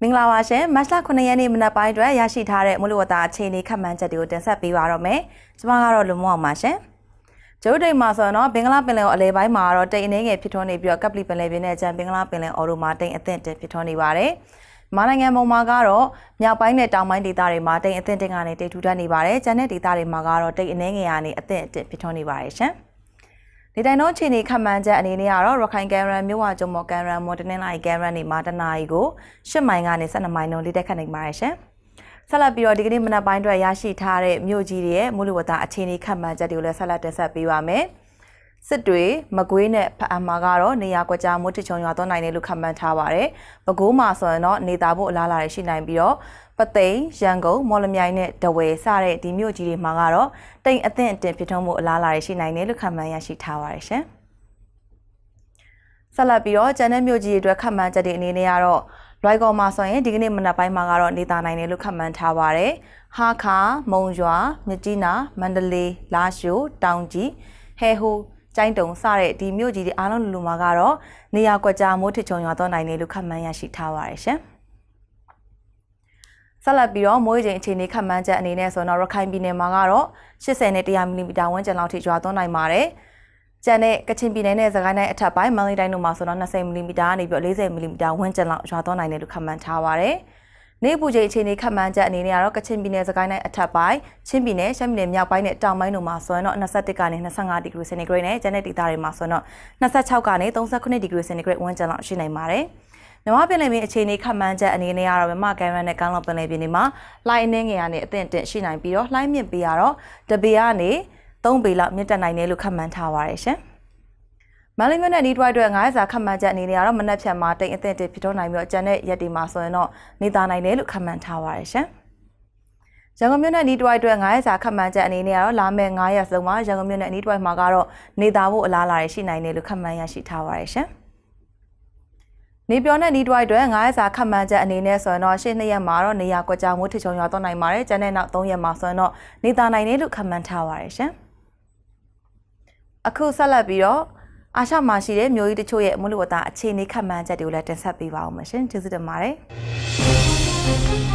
မင်္ဂလာပါရှင်မတ်လ9ရက်နေ့မနက်ပိုင်းအတွက်ရရှိထားတဲ့မိုးလေဝသအခြေအနေခန့်မှန်းချက်တွေကိုတင်ဆက်ပေးပါတော့မယ်ကျွန်မကတော့လွန်မောအောင်ပါရှင်ကျုပ်တိမ်မှာဆိုတော့ဘင်္ဂလားပင်လယ်အလဲပိုင်းမှာတော့တိမ်အနေငယ်ဖြစ်ထွန်းနေပြီးတော့ကပလီပင်လယ်ပြင်နဲ့ကျန်ဘင်္ဂလားပင်လယ်အော်ရိုမှာတိမ်အသင့်တင်ဖြစ်ထွန်းနေပါတယ်မနိုင်ငံပုံမှာကတော့မြောက်ပိုင်းနဲ့တောင်ပိုင်းဒေသတွေမှာတိမ်အသင့်တင်ကနေတိတ်ထူထပ်နေပါတယ်ကျန်တဲ့ဒေသတွေမှာကတော့တိမ်အနေငယ်ကနေအသင့်အသင့်ဖြစ်ထွန်းနေပါတယ်ရှင်။နေတိုင်တော့ခြေနေခမှန်ချက်အနေနဲ့ကတော့ရခိုင်ကန်ရန်မြို့ဝကျုံမော်ကန်ရန်မော်တနင်္လာရီကန်ရန်နေမှာတနာရီကို10မိုင်ကနေ12မိုင်လုံးလေးတက်ခတ်နိုင်ပါတယ်ရှင်။ဆက်လက်ပြီးတော့ဒီကနေ့မနက်ပိုင်းအတွက်ရရှိထားတဲ့မြို့ကြီးတွေရဲ့မိုးလေဝသအခြေအနေခမှန်ချက်တွေကိုလည်းဆက်လက်တင်ဆက်ပေးပါမယ်။စစ်တွေမကွေးနဲ့ဖအံမှာကတော့နေရာကွက်ကြားမိုးထချုံရွာသွန်းနိုင်တယ်လို့ခန့်မှန်းထားပါတယ်။ပဲခူးမှာဆိုရင်တော့နေသားဖို့အလားအလာတွေရှိနိုင်ပြီးတော့ပသိမ်ရန်ကုန်မော်လမြိုင်နဲ့တဝယ်စတဲ့ဒီမြို့ကြီးတွေမှာကတော့တိမ်အသင့်အတင်ဖြစ်ထုံးမှုအလားအလာတွေရှိနိုင်တယ်လို့ခန့်မှန်းရရှိထားပါတယ်ရှင်။ဆက်လက်ပြီးတော့ကျန်တဲ့မြို့ကြီးတွေအတွက်ခန့်မှန်းချက်တွေအနေနဲ့ကတော့လွိုက်ကော်မှာဆိုရင်ဒီကနေ့မနက်ပိုင်းမှာကတော့နေသားနိုင်တယ်လို့ခန့်မှန်းထားပါတယ်။ဟာခါမုံရွာမြကြီးနာမန္တလေးလာရှိုးတောင်ကြီးဟဲဟိုကျိုင်းတုံစတဲ့ဒီမြို့ကြီးတွေအားလုံးလူလူမှာကတော့နေရာကွက်ကြားမိုးထစ်ချုံရွာတော့နိုင်တယ်လို့ခန့်မှန်းရရှိထားပါတယ်ရှင်ဆက်လက်ပြီးတော့မိုးရေချိန်အခြေအနေခန့်မှန်းချက်အနေနဲ့ဆိုတော့ရခိုင်ပြည်နယ်မှာကတော့80နဲ့100မီလီမီတာဝန်းကျင်လောက်ထိရွာသွန်းနိုင်ပါတယ်။ကျန်တဲ့ကချင်ပြည်နယ်နဲ့စကိုင်းတိုင်းအထက်ပိုင်းမန္တလေးတိုင်းတို့မှာဆိုတော့20မီလီမီတာကနေပြီးတော့40မီလီမီတာဝန်းကျင်လောက်ရွာသွန်းနိုင်တယ်လို့ခန့်မှန်းထားပါတယ်။နေပူချိန်အခြေအနေခန့်မှန်းချက်အနေနဲ့ကတော့ကချင်ပြည်နယ်စကိုင်းတိုင်းအထက်ပိုင်းချင်းပြည်နယ်ရှမ်းပြည်နယ်မြောက်ပိုင်းနဲ့တောင်ပိုင်းတို့မှာဆိုရင်တော့21ကနေ25ဒီဂရီစင်တီဂရိတ်နဲ့ကျန်တဲ့ဒေသတွေမှာဆိုရင်တော့26ကနေ39ဒီဂရီစင်တီဂရိတ်ဝန်းကျင်လောက်ရှိနိုင်ပါတယ်။မြန်မာပြည်နယ်ပြင်အခြေအနေခန့်မှန်းချက်အနေနဲ့ကတော့မြန်မာကင်ရန်နဲ့ကမ်းလွန်ပင်လယ်ပြင်တွေမှာလိုင်းနှင်းငယ်ရနဲ့အသင့်အတင့်ရှိနိုင်ပြီးတော့လှိုင်းမြင့်ပေးရတော့တပေကနေ3ပေလောက်မြင့်တက်နိုင်တယ်လို့ခန့်မှန်းထားပါရရှင်။မန္တလေးမြို့နယ်ဒီတွိုက်အတွက်900ဆာခန့်မှန်းချက်အနေနဲ့ကတော့မနက်ဖြန်မှာတိမ်အသင့်တင်ဖြစ်တော့နိုင်ပြီးတော့ကျန်တဲ့ရက်တွေမှာဆိုရင်တော့နေသားနိုင်တယ်လို့ခန့်မှန်းထားပါရရှင်။ရန်ကုန်မြို့နယ်ဒီတွိုက်အတွက်900ဆာခန့်မှန်းချက်အနေနဲ့ကတော့လာမယ့်9ရက်စလုံးမှာရန်ကုန်မြို့နယ်ဒီတွိုက်မှာကတော့နေသားဖို့အလားအလာရှိနိုင်တယ်လို့ခန့်မှန်းရရှိထားပါရရှင်။နေပြောနဲ့နီးတွိုက်အတွက်900ဆာခတ်မှန်းချက်အနေနဲ့ဆိုရင်တော့ရှေ့နှစ်ရက်မှာတော့နေရာကွက်ကြားမိုးထချုံရွာတော့နိုင်ပါတယ်။ကျန်တဲ့နောက်3ရက်မှာဆိုရင်တော့နေသာနိုင်တယ်လို့ခတ်မှန်းထားပါတယ်ရှင်။အခုဆက်လက်ပြီးတော့အာရှမှာရှိတဲ့မျိုးကြီးတချို့ရဲ့မိုးလေဝသအခြေအနေခန့်မှန်းချက်တွေကိုလည်းတင်ဆက်ပေးပါအောင်ရှင်ကျေးဇူးတင်ပါတယ်